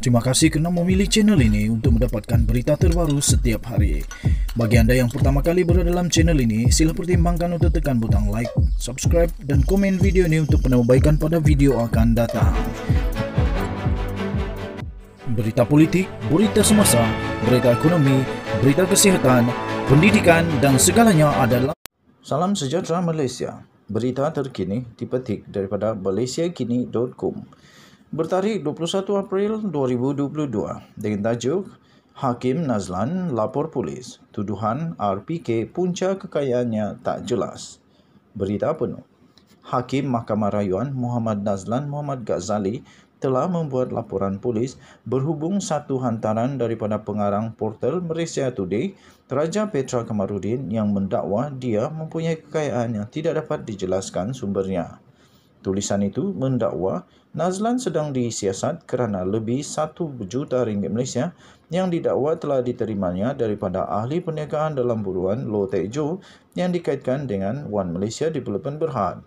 Terima kasih kerana memilih channel ini untuk mendapatkan berita terbaru setiap hari. Bagi anda yang pertama kali berada dalam channel ini, sila pertimbangkan untuk tekan butang like, subscribe dan komen video ini untuk penambahbaikan pada video akan datang. Berita politik, berita semasa, berita ekonomi, berita kesihatan, pendidikan dan segalanya adalah Salam sejahtera Malaysia. Berita terkini dipetik daripada malaysiakini.com bertarik 21 April 2022 dengan tajuk Hakim Nazlan lapor polis tuduhan RPK punca kekayaannya tak jelas. Berita penuh. Hakim Mahkamah Rayuan Muhammad Nazlan Muhammad Ghazali telah membuat laporan polis berhubung satu hantaran daripada pengarang portal Malaysia Today, Raja Petra Kamarudin yang mendakwa dia mempunyai kekayaan yang tidak dapat dijelaskan sumbernya. Tulisan itu mendakwa Nazlan sedang disiasat kerana lebih 1 juta ringgit Malaysia yang didakwa telah diterimanya daripada ahli perniagaan dalam buruan Lo Tae Jo yang dikaitkan dengan Wan Malaysia Development Berhad.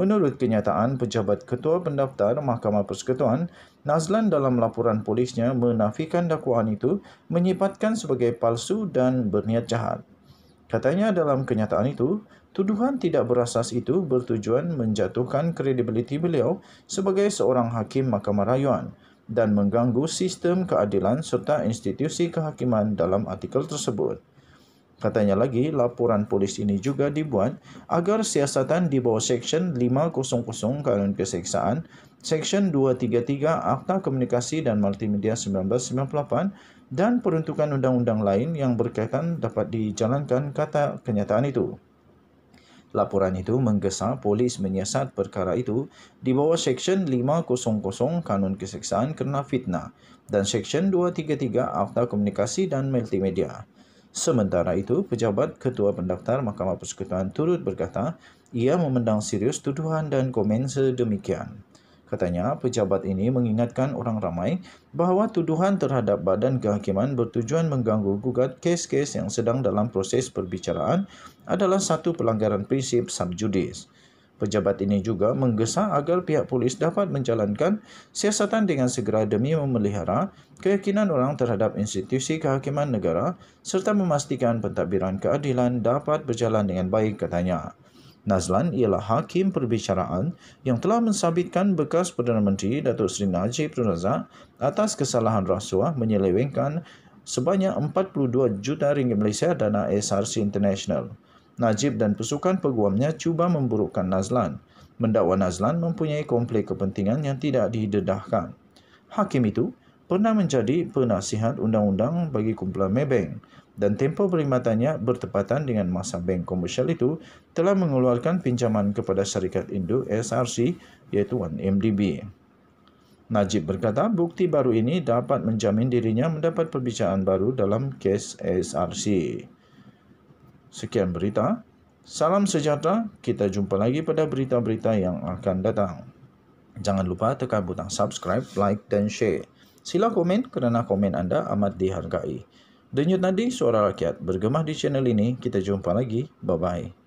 Menurut kenyataan Pejabat Ketua Pendaftar Mahkamah Persekutuan, Nazlan dalam laporan polisnya menafikan dakwaan itu menyifatkan sebagai palsu dan berniat jahat. Katanya dalam kenyataan itu, Tuduhan tidak berasas itu bertujuan menjatuhkan kredibiliti beliau sebagai seorang hakim mahkamah rayuan dan mengganggu sistem keadilan serta institusi kehakiman dalam artikel tersebut. Katanya lagi, laporan polis ini juga dibuat agar siasatan di bawah Seksyen 500 Kanun Keseksaan, Seksyen 233 Akta Komunikasi dan Multimedia 1998 dan peruntukan undang-undang lain yang berkaitan dapat dijalankan kata kenyataan itu. Laporan itu menggesa polis menyiasat perkara itu di bawah Seksyen 500 Kanun Keseksaan kerana fitnah dan Seksyen 233 Akta Komunikasi dan Multimedia. Sementara itu, Pejabat Ketua Pendaftar Mahkamah Persekutuan turut berkata ia memandang serius tuduhan dan komen sedemikian. Katanya, pejabat ini mengingatkan orang ramai bahawa tuduhan terhadap badan kehakiman bertujuan mengganggu gugat kes-kes yang sedang dalam proses perbicaraan adalah satu pelanggaran prinsip subjudis. Pejabat ini juga menggesa agar pihak polis dapat menjalankan siasatan dengan segera demi memelihara keyakinan orang terhadap institusi kehakiman negara serta memastikan pentadbiran keadilan dapat berjalan dengan baik katanya. Nazlan ialah hakim perbicaraan yang telah mensabitkan bekas Perdana Menteri Datuk Seri Najib Tun Razak atas kesalahan rasuah menyelewengkan sebanyak 42 juta ringgit Malaysia dana SRC International. Najib dan pasukan peguamnya cuba memburukkan Nazlan. Mendakwa Nazlan mempunyai konflik kepentingan yang tidak didedahkan. Hakim itu pernah menjadi penasihat undang-undang bagi kumpulan Maybank dan tempoh perkhidmatannya bertepatan dengan masa bank komersial itu telah mengeluarkan pinjaman kepada syarikat induk SRC iaitu 1MDB. Najib berkata bukti baru ini dapat menjamin dirinya mendapat perbicaraan baru dalam kes SRC. Sekian berita. Salam sejahtera. Kita jumpa lagi pada berita-berita yang akan datang. Jangan lupa tekan butang subscribe, like dan share. Sila komen kerana komen anda amat dihargai. Denyut nadi suara rakyat bergemah di channel ini. Kita jumpa lagi. Bye-bye.